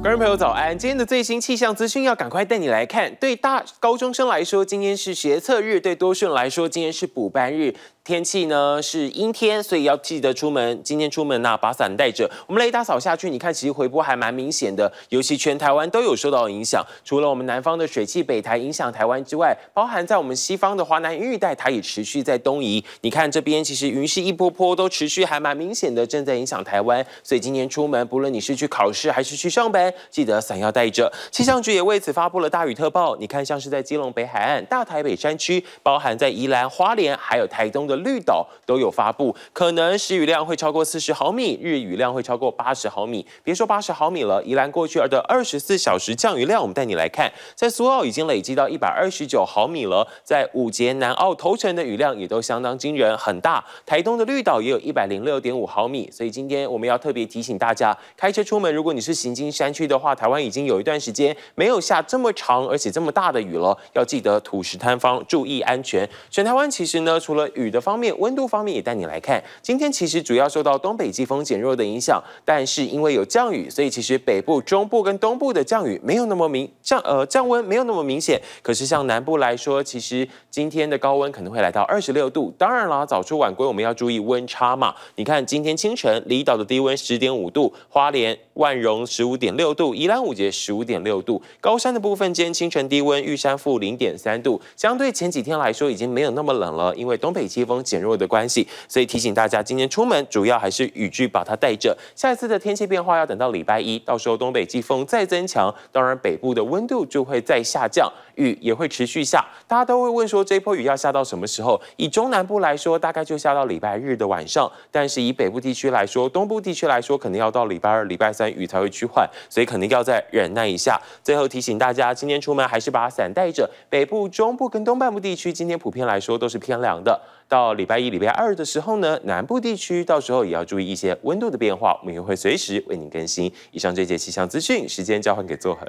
观众朋友早安！今天的最新气象资讯要赶快带你来看。对大高中生来说，今天是学测日；对多数人来说，今天是补班日。天气呢是阴天，所以要记得出门。今天出门那把伞带着。我们雷达扫下去，你看其实回波还蛮明显的，尤其全台湾都有受到影响。除了我们南方的水汽北台影响台湾之外，包含在我们西方的华南玉带，它也持续在东移。你看这边其实云是一波波都持续还蛮明显的，正在影响台湾。所以今天出门，不论你是去考试还是去上班，记得伞要带着。气象局也为此发布了大雨特报。你看像是在基隆北海岸、大台北山区，包含在宜兰、花莲，还有台东的。绿岛都有发布，可能时雨量会超过四十毫米，日雨量会超过八十毫米。别说八十毫米了，宜兰过去的二十四小时降雨量，我们带你来看，在苏澳已经累积到一百二十九毫米了，在五节南澳头城的雨量也都相当惊人，很大。台东的绿岛也有一百零六点五毫米。所以今天我们要特别提醒大家，开车出门，如果你是行经山区的话，台湾已经有一段时间没有下这么长而且这么大的雨了，要记得土石坍方，注意安全。全台湾其实呢，除了雨的方面温度方面也带你来看，今天其实主要受到东北季风减弱的影响，但是因为有降雨，所以其实北部、中部跟东部的降雨没有那么明降呃降温没有那么明显，可是像南部来说，其实今天的高温可能会来到二十六度。当然啦，早出晚归我们要注意温差嘛。你看今天清晨离岛的低温十点五度，花莲万荣十五点六度，宜兰五节十五点六度，高山的部分今天清晨低温玉山负零点三度，相对前几天来说已经没有那么冷了，因为东北季风。减弱的关系，所以提醒大家今天出门主要还是雨具把它带着。下一次的天气变化要等到礼拜一，到时候东北季风再增强，当然北部的温度就会再下降，雨也会持续下。大家都会问说这波雨要下到什么时候？以中南部来说，大概就下到礼拜日的晚上；但是以北部地区来说，东部地区来说，可能要到礼拜二、礼拜三雨才会趋缓，所以肯定要再忍耐一下。最后提醒大家，今天出门还是把伞带着。北部、中部跟东半部地区今天普遍来说都是偏凉的，到。到礼拜一、礼拜二的时候呢，南部地区到时候也要注意一些温度的变化。我们也会随时为您更新以上这些气象资讯。时间交还给周恒。